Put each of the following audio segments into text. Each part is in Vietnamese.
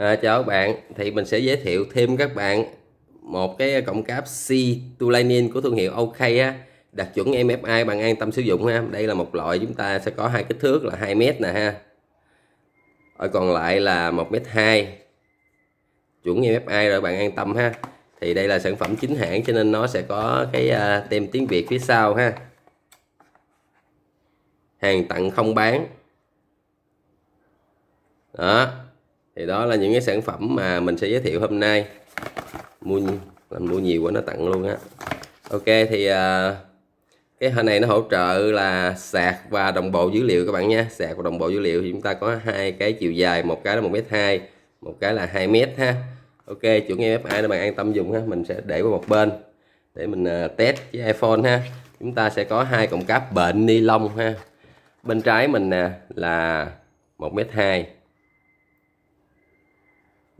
à, chào các bạn thì mình sẽ giới thiệu thêm các bạn một cái cộng cáp C Tulanin của thương hiệu OK á đặt chuẩn MFI bạn an tâm sử dụng ha đây là một loại chúng ta sẽ có hai kích thước là 2 mét nè ha ở còn lại là 1 mét 2 chuẩn MFI rồi bạn an tâm ha thì đây là sản phẩm chính hãng cho nên nó sẽ có cái à, tem tiếng Việt phía sau ha hàng tặng không bán đó thì đó là những cái sản phẩm mà mình sẽ giới thiệu hôm nay mua làm mua nhiều quá nó tặng luôn á ok thì à, cái hệ này nó hỗ trợ là sạc và đồng bộ dữ liệu các bạn nha sạc và đồng bộ dữ liệu thì chúng ta có hai cái chiều dài một cái là một m hai một cái là 2 mét ha ok chuẩn EFI để bạn an tâm dùng ha mình sẽ để qua một bên để mình à, test với iPhone ha chúng ta sẽ có hai cọng cáp bệnh ni lông ha bên trái mình nè à, là một mét hai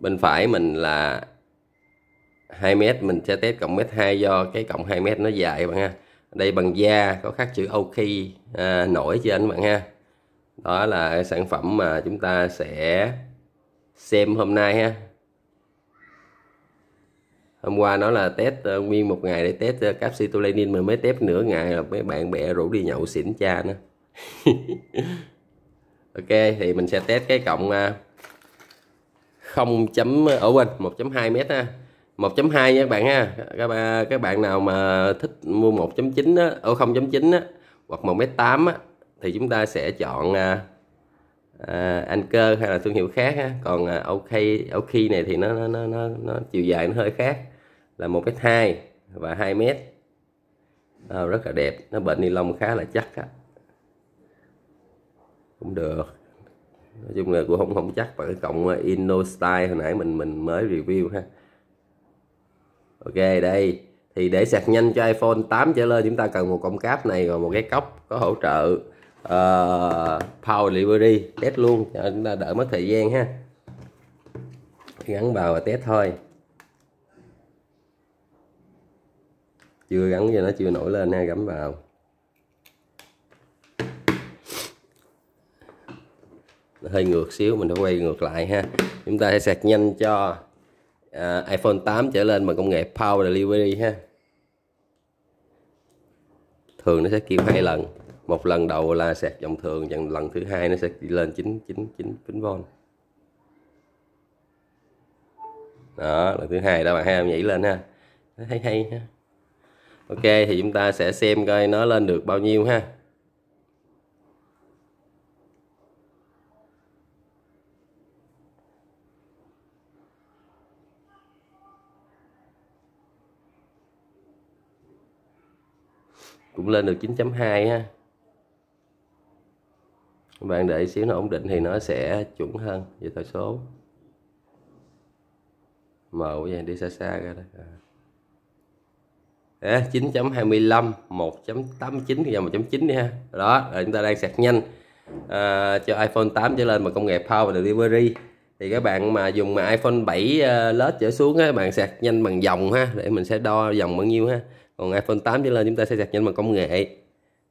bên phải mình là 2m mình sẽ test cộng mét 2 do cái cộng 2m nó dài bạn ha đây bằng da có khắc chữ OK à, nổi trên bạn ha đó là sản phẩm mà chúng ta sẽ xem hôm nay ha hôm qua nó là test uh, nguyên một ngày để test uh, ờ, capsitolinin mà mới test nửa ngày là mấy bạn bè rủ đi nhậu xỉn cha nữa ok thì mình sẽ test cái cộng uh, 0, ở quên 1.2 mét ha 1.2 nha các bạn ha các bạn, các bạn nào mà thích mua 1.9 á, ở 0.9 á, hoặc 1m8 á, thì chúng ta sẽ chọn à, à, hay là thương hiệu khác ha. còn à, OK OK này thì nó nó, nó nó nó chiều dài nó hơi khác là 1m2 và 2 mét. à, rất là đẹp nó bệnh ni lông khá là chắc á. cũng được nói chung là cũng không không chắc bằng cái cộng ờ, InnoStyle hồi nãy mình mình mới review ha ok đây thì để sạc nhanh cho iPhone 8 trở lên chúng ta cần một cổng cáp này và một cái cốc có hỗ trợ uh, Power Delivery test luôn cho chúng ta đỡ mất thời gian ha gắn vào và test thôi chưa gắn cho nó chưa nổi lên ha gắn vào hơi ngược xíu mình phải quay ngược lại ha chúng ta sẽ sạc nhanh cho uh, iPhone 8 trở lên bằng công nghệ Power Delivery ha thường nó sẽ kêu hai lần một lần đầu là sạc dòng thường và lần thứ hai nó sẽ lên 999 kính von đó lần thứ hai đó bạn hai nhảy lên ha thấy hay ha ok thì chúng ta sẽ xem coi nó lên được bao nhiêu ha cũng lên được 9.2 ha các bạn để xíu nó ổn định thì nó sẽ chuẩn hơn về thời số mở quá vậy đi xa xa ra đó à. 9.25 1.89 thì giờ 1.9 đi ha đó là chúng ta đang sạc nhanh à, cho iPhone 8 trở lên mà công nghệ Power Delivery thì các bạn mà dùng mà iPhone 7 uh, à, lết trở xuống á, các bạn sạc nhanh bằng dòng ha để mình sẽ đo dòng bao nhiêu ha còn iPhone 8 trở lên chúng ta sẽ sạc nhanh bằng công nghệ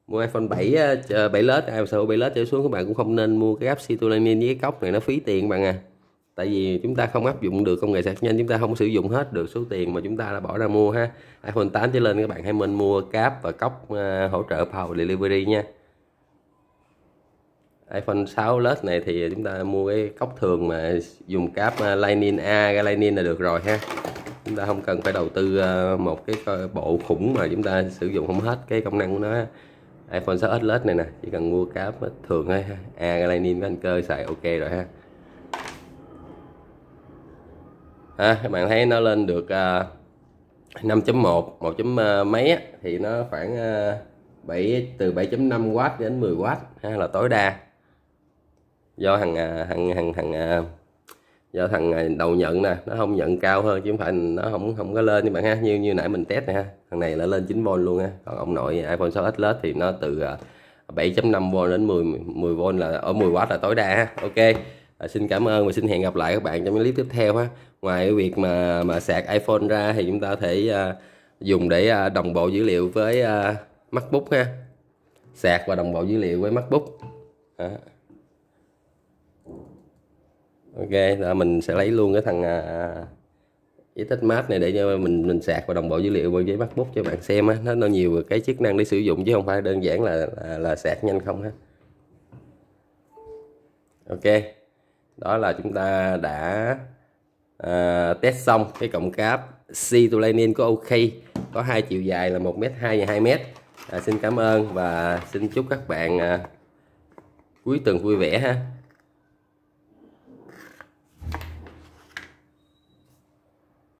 mua iPhone 7 7 ừ. ờ, lết iPhone à, 7 lết trở xuống các bạn cũng không nên mua cái app Citrullining với cái cốc này nó phí tiền bạn à tại vì chúng ta không áp dụng được công nghệ sạc nhanh chúng ta không sử dụng hết được số tiền mà chúng ta đã bỏ ra mua ha iPhone 8 trở lên các bạn hãy nên mua cáp và cốc ờ, hỗ trợ power delivery nha iPhone 6 lết này thì chúng ta mua cái cốc thường mà dùng cáp ờ, Lightning A, Lightning là được rồi ha chúng ta không cần phải đầu tư ờ, một cái bộ khủng mà chúng ta sử dụng không hết cái công năng của nó iPhone 6 Plus này nè chỉ cần mua cáp thường thôi ha A Lightning với anh cơ xài ok rồi ha à, các bạn thấy nó lên được 5.1 ờ, 1 chấm ờ, mấy thì nó khoảng 7 từ 7.5W đến 10W ha, là tối đa do thằng thằng thằng thằng do thằng này đầu nhận nè nó không nhận cao hơn chứ không phải nó không không có lên như bạn ha như như nãy mình test nè ha thằng này là lên 9V luôn ha còn ông nội iPhone 6s thì nó từ 7.5V à, đến 10 10V là ở 10W là tối đa ha ok à, xin cảm ơn và xin hẹn gặp lại các bạn trong những clip tiếp theo ha ngoài việc mà mà sạc iPhone ra thì chúng ta có thể à, dùng để à, đồng bộ dữ liệu với à, MacBook ha sạc và đồng bộ dữ liệu với MacBook à ok rồi mình sẽ lấy luôn cái thằng à, giấy tách mát này để cho mình mình sạc và đồng bộ dữ liệu với giấy MacBook cho bạn xem á nó, nó nhiều cái chức năng để sử dụng chứ không phải đơn giản là là, là sạc nhanh không ha ok đó là chúng ta đã à, test xong cái cọng cáp C-Tulanin của OK có hai chiều dài là một m hai và hai m à, xin cảm ơn và xin chúc các bạn à, cuối tuần vui vẻ ha